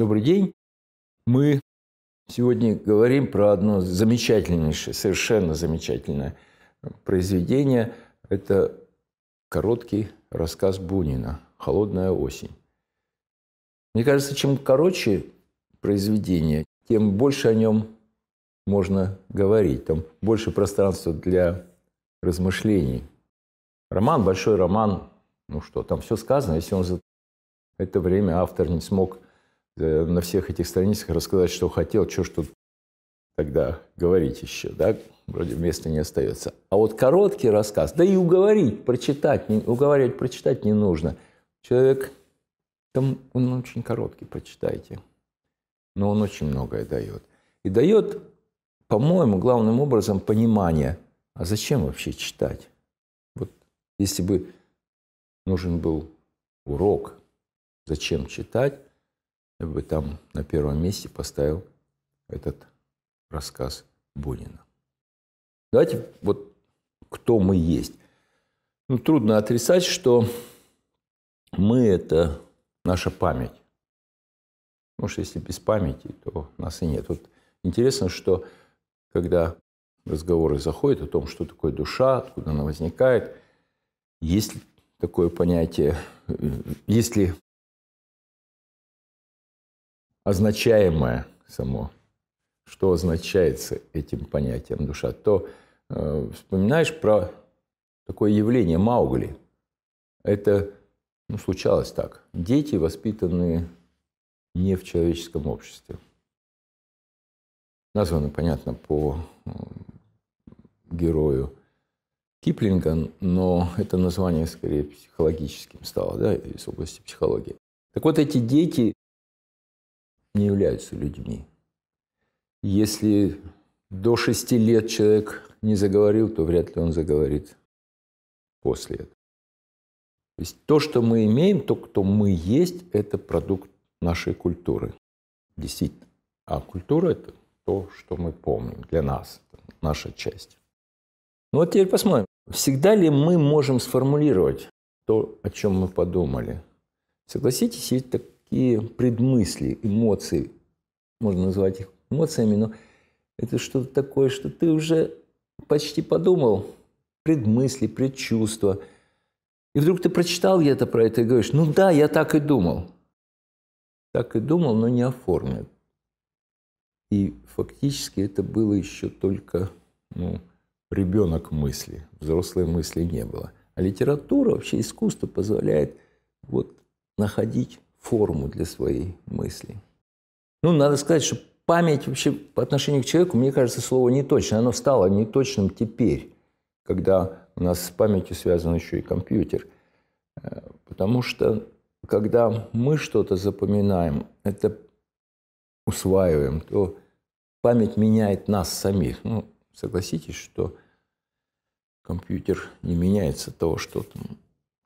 Добрый день. Мы сегодня говорим про одно замечательнейшее, совершенно замечательное произведение. Это короткий рассказ Бунина «Холодная осень». Мне кажется, чем короче произведение, тем больше о нем можно говорить, там больше пространства для размышлений. Роман, большой роман, ну что, там все сказано, если он за это время автор не смог Э, на всех этих страницах рассказать, что хотел, что что тогда говорить еще, да, вроде места не остается. А вот короткий рассказ, да и уговорить, прочитать, не, уговаривать, прочитать не нужно. Человек, там он очень короткий, прочитайте, но он очень многое дает. И дает, по-моему, главным образом понимание, а зачем вообще читать? Вот если бы нужен был урок, зачем читать, я бы там на первом месте поставил этот рассказ Бунина. Давайте вот кто мы есть. Ну, трудно отрицать, что мы – это наша память. Потому что если без памяти, то нас и нет. Вот интересно, что когда разговоры заходят о том, что такое душа, откуда она возникает, есть такое понятие, э, есть ли означаемое само, что означается этим понятием душа, то э, вспоминаешь про такое явление Маугли. Это ну, случалось так. Дети, воспитанные не в человеческом обществе. Названо, понятно, по э, герою Киплинга, но это название скорее психологическим стало, да, из области психологии. Так вот, эти дети не являются людьми. Если до шести лет человек не заговорил, то вряд ли он заговорит после этого. То есть то, что мы имеем, то, кто мы есть, это продукт нашей культуры. Действительно. А культура – это то, что мы помним для нас, наша часть. Ну вот теперь посмотрим, всегда ли мы можем сформулировать то, о чем мы подумали. Согласитесь, есть такие предмысли, эмоции, можно назвать их эмоциями, но это что-то такое, что ты уже почти подумал, предмысли, предчувства. И вдруг ты прочитал где-то про это и говоришь, ну да, я так и думал. Так и думал, но не оформил. И фактически это было еще только ну, ребенок мысли, взрослой мысли не было. А литература, вообще искусство позволяет вот находить форму для своей мысли. Ну, надо сказать, что память вообще по отношению к человеку, мне кажется, слово неточное. Оно стало неточным теперь, когда у нас с памятью связан еще и компьютер. Э, потому что когда мы что-то запоминаем, это усваиваем, то память меняет нас самих. Ну, согласитесь, что компьютер не меняется того, что там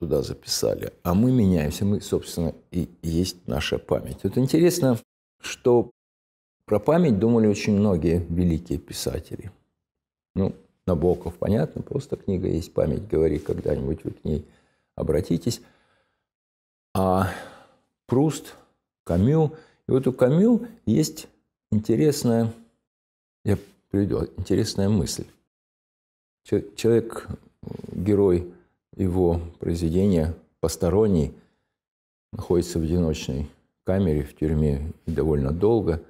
туда записали. А мы меняемся, мы, собственно, и есть наша память. Вот интересно, что про память думали очень многие великие писатели. Ну, Набоков, понятно, просто книга есть память, говори когда-нибудь вы к ней обратитесь. А Пруст, Камю. И вот у Камю есть интересная, я приведу, интересная мысль. Человек, герой его произведение «Посторонний» находится в одиночной камере в тюрьме довольно долго.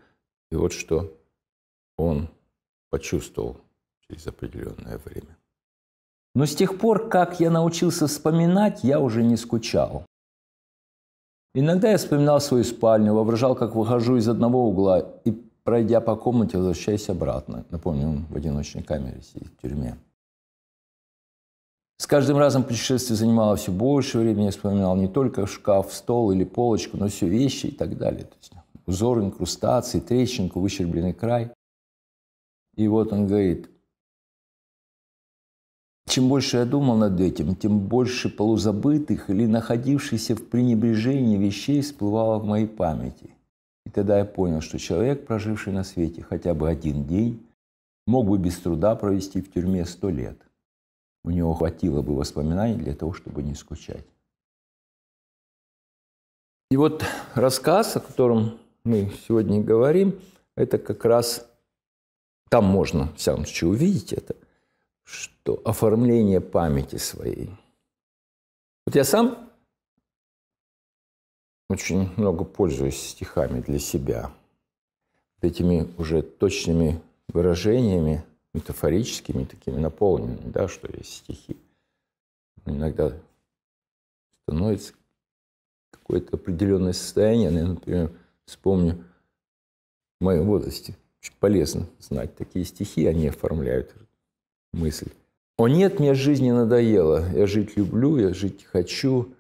И вот что он почувствовал через определенное время. Но с тех пор, как я научился вспоминать, я уже не скучал. Иногда я вспоминал свою спальню, воображал, как выхожу из одного угла и, пройдя по комнате, возвращаюсь обратно. Напомню, он в одиночной камере сидит в тюрьме. С каждым разом путешествие занимало все больше времени. Я вспоминал не только шкаф, стол или полочку, но все вещи и так далее. То есть узор, инкрустации, трещинку, выщербленный край. И вот он говорит, чем больше я думал над этим, тем больше полузабытых или находившихся в пренебрежении вещей всплывало в моей памяти. И тогда я понял, что человек, проживший на свете хотя бы один день, мог бы без труда провести в тюрьме сто лет у него хватило бы воспоминаний для того, чтобы не скучать. И вот рассказ, о котором мы сегодня говорим, это как раз там можно, в самом случае, увидеть это, что оформление памяти своей. Вот я сам очень много пользуюсь стихами для себя, этими уже точными выражениями, метафорическими такими наполненными, да, что есть стихи. иногда становится какое-то определенное состояние. Ну, я, например, вспомню в моем возрасте. Очень полезно знать такие стихи, они оформляют мысль. «О нет, мне жизнь не надоела, я жить люблю, я жить хочу,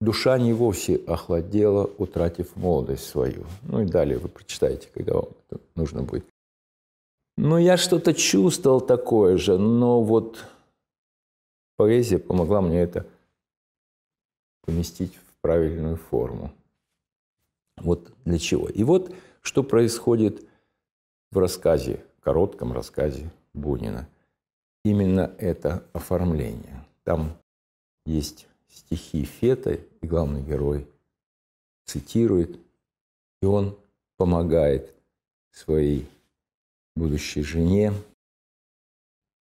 душа не вовсе охладела, утратив молодость свою». Ну и далее вы прочитаете, когда вам это нужно будет. Ну, я что-то чувствовал такое же, но вот поэзия помогла мне это поместить в правильную форму. Вот для чего. И вот что происходит в рассказе, коротком рассказе Бунина. Именно это оформление. Там есть стихи Фета, и главный герой цитирует, и он помогает своей будущей жене,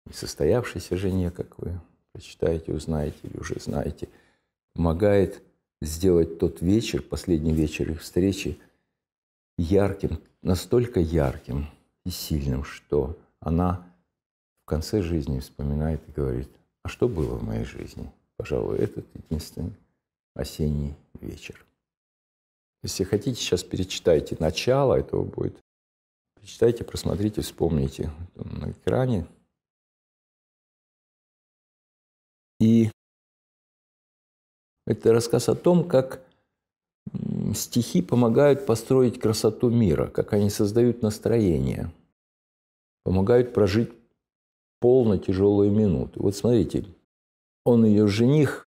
несостоявшейся жене, как вы прочитаете, узнаете или уже знаете, помогает сделать тот вечер, последний вечер их встречи, ярким, настолько ярким и сильным, что она в конце жизни вспоминает и говорит, а что было в моей жизни? Пожалуй, этот единственный осенний вечер. Если хотите, сейчас перечитайте начало, этого будет Прочитайте, просмотрите, вспомните Там на экране. И это рассказ о том, как стихи помогают построить красоту мира, как они создают настроение, помогают прожить полно тяжелые минуты. Вот смотрите, он ее жених,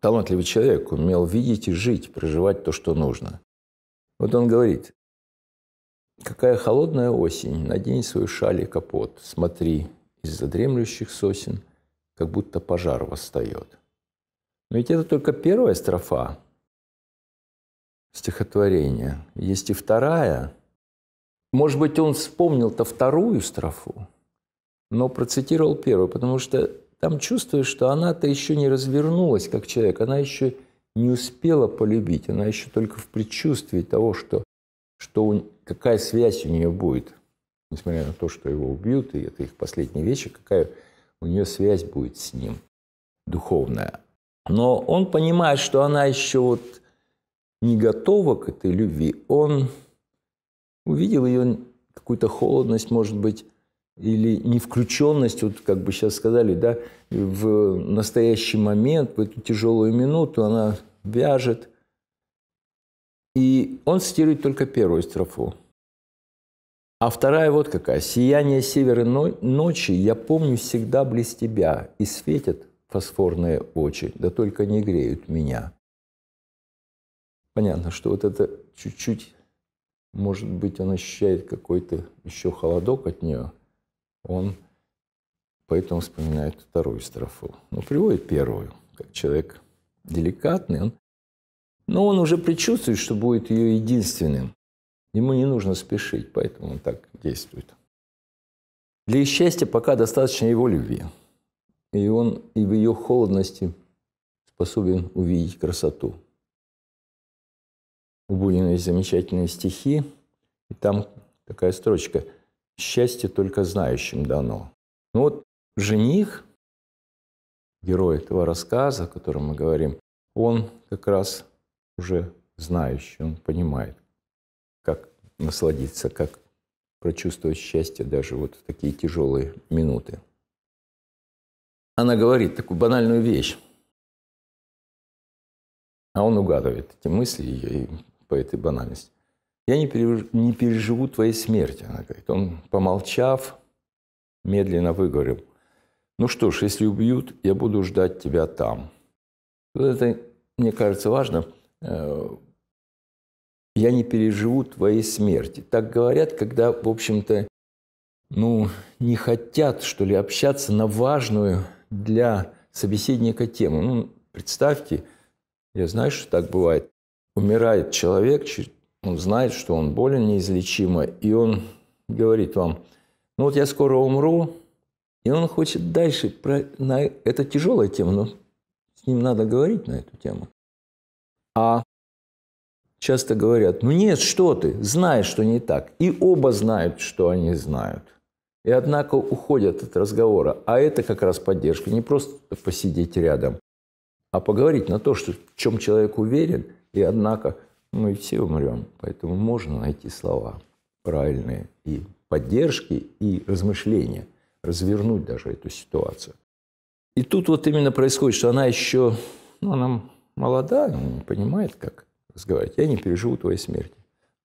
талантливый человек, умел видеть и жить, проживать то, что нужно. Вот он говорит, Какая холодная осень, надень свою шаль и капот, смотри, из-за дремлющих сосен, как будто пожар восстает. Но ведь это только первая строфа стихотворения. Есть и вторая. Может быть, он вспомнил-то вторую строфу, но процитировал первую, потому что там чувствуешь, что она-то еще не развернулась как человек, она еще не успела полюбить, она еще только в предчувствии того, что что, какая связь у нее будет, несмотря на то, что его убьют, и это их последние вещи, какая у нее связь будет с ним духовная. Но он понимает, что она еще вот не готова к этой любви. Он увидел ее какую-то холодность, может быть, или не включенность, вот как бы сейчас сказали, да, в настоящий момент, в эту тяжелую минуту она вяжет, и он цитирует только первую строфу. А вторая вот какая. «Сияние северной ночи я помню всегда близ тебя, и светят фосфорные очи, да только не греют меня». Понятно, что вот это чуть-чуть, может быть, он ощущает какой-то еще холодок от нее. Он поэтому вспоминает вторую строфу. Но ну, приводит первую. Как человек деликатный, он но он уже предчувствует, что будет ее единственным. Ему не нужно спешить, поэтому он так действует. Для их счастья пока достаточно его любви. И он и в ее холодности способен увидеть красоту. У Бунина есть замечательные стихи, и там такая строчка «Счастье только знающим дано». Ну вот жених, герой этого рассказа, о котором мы говорим, он как раз уже знающий, он понимает, как насладиться, как прочувствовать счастье даже вот в такие тяжелые минуты. Она говорит такую банальную вещь, а он угадывает эти мысли ее по этой банальности. «Я не, переж... не переживу твоей смерти», она говорит. Он, помолчав, медленно выговорил. «Ну что ж, если убьют, я буду ждать тебя там». Вот это, мне кажется, важно – я не переживу твоей смерти. Так говорят, когда, в общем-то, ну, не хотят, что ли, общаться на важную для собеседника тему. Ну, представьте, я знаю, что так бывает. Умирает человек, он знает, что он болен неизлечимо, и он говорит вам, ну вот я скоро умру, и он хочет дальше, про, на, это тяжелая тема, но с ним надо говорить на эту тему. А часто говорят, ну нет, что ты, знаешь, что не так. И оба знают, что они знают. И однако уходят от разговора. А это как раз поддержка. Не просто посидеть рядом, а поговорить на то, что, в чем человек уверен. И однако мы все умрем. Поэтому можно найти слова правильные и поддержки, и размышления. Развернуть даже эту ситуацию. И тут вот именно происходит, что она еще, ну, она молода, он не понимает, как разговаривать. Я не переживу твоей смерти.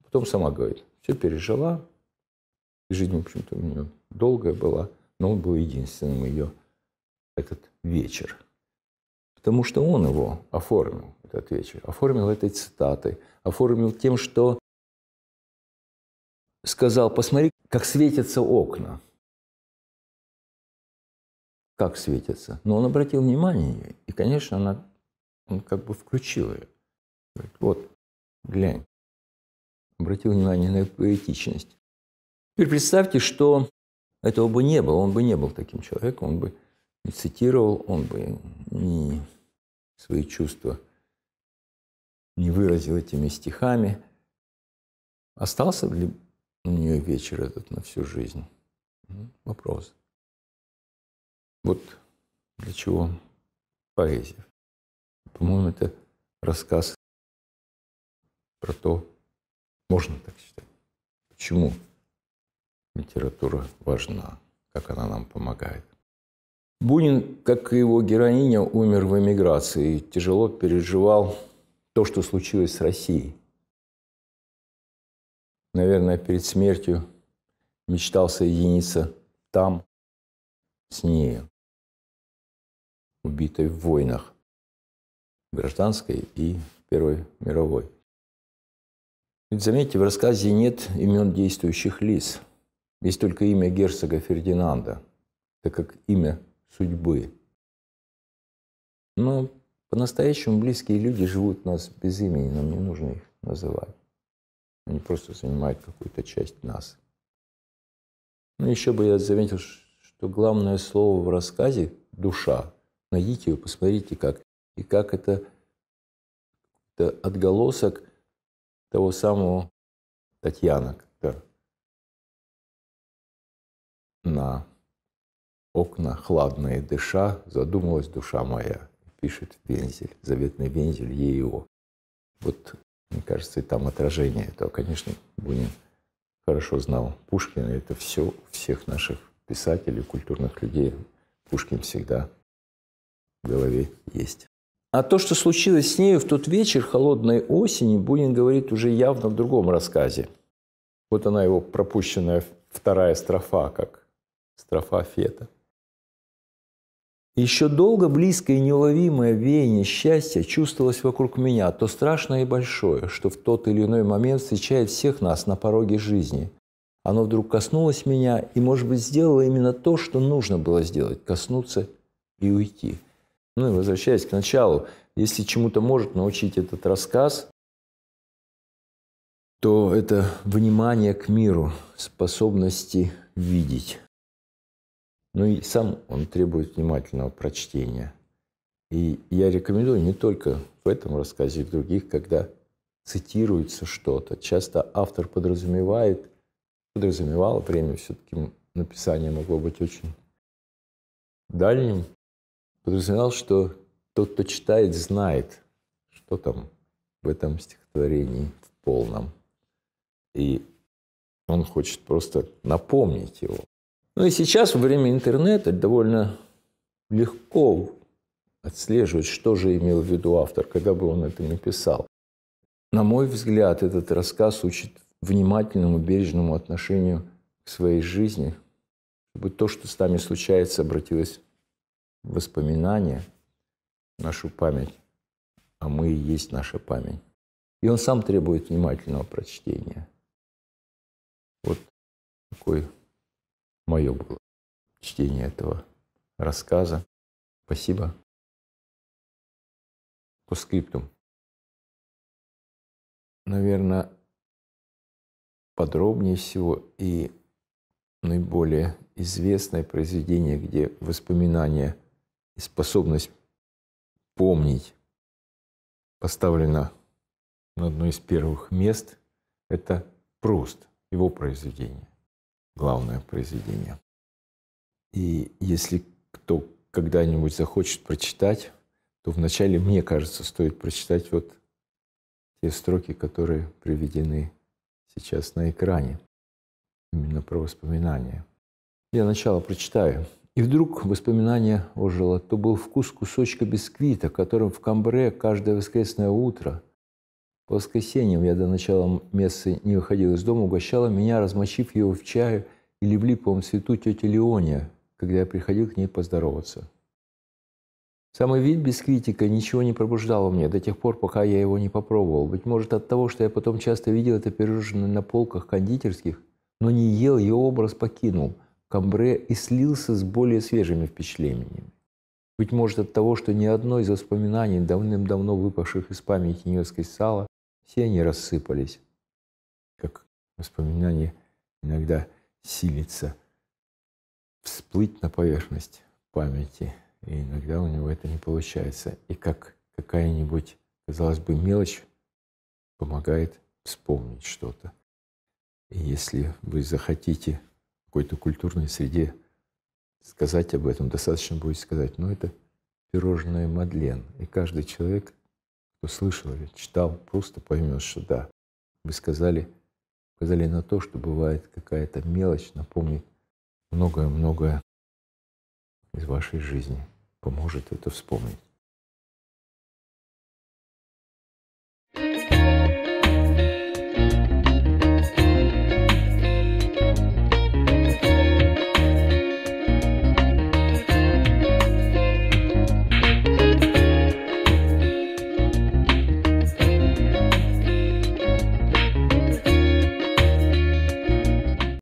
Потом сама говорит, все пережила. жизнь, в общем-то, у нее долгая была, но он был единственным ее этот вечер. Потому что он его оформил, этот вечер, оформил этой цитатой, оформил тем, что сказал, посмотри, как светятся окна. Как светятся. Но он обратил внимание, и, конечно, она он как бы включил ее. Говорит, вот, глянь. Обратил внимание на поэтичность. Теперь представьте, что этого бы не было. Он бы не был таким человеком. Он бы не цитировал, он бы не свои чувства не выразил этими стихами. Остался ли у нее вечер этот на всю жизнь? Ну, вопрос. Вот для чего поэзия. По-моему, это рассказ про то, можно так считать, почему литература важна, как она нам помогает. Бунин, как и его героиня, умер в эмиграции и тяжело переживал то, что случилось с Россией. Наверное, перед смертью мечтал соединиться там с нею, убитой в войнах гражданской и Первой мировой. Ведь заметьте, в рассказе нет имен действующих лиц. Есть только имя герцога Фердинанда, так как имя судьбы. Но по-настоящему близкие люди живут у нас без имени, нам не нужно их называть. Они просто занимают какую-то часть нас. Ну, еще бы я заметил, что главное слово в рассказе – душа. Найдите ее, посмотрите, как и как это, это отголосок того самого Татьяна, как-то на окна хладные дыша, задумалась душа моя, пишет Вензель, заветный Вензель ей его Вот, мне кажется, и там отражение этого. Конечно, Бунин хорошо знал Пушкина. Это все, всех наших писателей, культурных людей. Пушкин всегда в голове есть. А то, что случилось с нею в тот вечер холодной осени, Бунин говорит уже явно в другом рассказе. Вот она его пропущенная вторая строфа, как строфа Фета. Еще долго близкое и неуловимое веяние счастья чувствовалось вокруг меня, то страшное и большое, что в тот или иной момент встречает всех нас на пороге жизни. Оно вдруг коснулось меня и, может быть, сделало именно то, что нужно было сделать – коснуться и уйти – ну и возвращаясь к началу, если чему-то может научить этот рассказ, то это внимание к миру, способности видеть. Ну и сам он требует внимательного прочтения. И я рекомендую не только в этом рассказе, и в других, когда цитируется что-то. Часто автор подразумевает, подразумевал, время все-таки написание могло быть очень дальним, подразумевал, что тот, кто читает, знает, что там в этом стихотворении в полном. И он хочет просто напомнить его. Ну и сейчас, во время интернета, довольно легко отслеживать, что же имел в виду автор, когда бы он это написал. На мой взгляд, этот рассказ учит внимательному, бережному отношению к своей жизни, чтобы то, что с нами случается, обратилось воспоминания, нашу память, а мы и есть наша память. И он сам требует внимательного прочтения. Вот такое мое было чтение этого рассказа. Спасибо. По скриптум. Наверное, подробнее всего и наиболее известное произведение, где воспоминания – и способность помнить поставлена на одно из первых мест. Это Пруст, его произведение, главное произведение. И если кто когда-нибудь захочет прочитать, то вначале, мне кажется, стоит прочитать вот те строки, которые приведены сейчас на экране, именно про воспоминания. Я сначала прочитаю и вдруг воспоминание ожило. То был вкус кусочка бисквита, которым в Камбре каждое воскресное утро, по воскресеньям я до начала мессы не выходил из дома, угощала меня, размочив его в чаю или в липовом цвету тетя Леония, когда я приходил к ней поздороваться. Самый вид бисквитика ничего не пробуждал мне до тех пор, пока я его не попробовал. Быть может, от того, что я потом часто видел это пирожное на полках кондитерских, но не ел, его образ покинул – Камбре и слился с более свежими впечатлениями. Быть может от того, что ни одно из воспоминаний, давным-давно выпавших из памяти Невской сала, все они рассыпались. Как воспоминания иногда силится всплыть на поверхность памяти, и иногда у него это не получается. И как какая-нибудь, казалось бы, мелочь помогает вспомнить что-то. И если вы захотите какой-то культурной среде сказать об этом. Достаточно будет сказать, но это пирожное Мадлен. И каждый человек, кто слышал или читал, просто поймет, что да. Вы сказали, указали на то, что бывает какая-то мелочь, напомнит многое-многое из вашей жизни, поможет это вспомнить.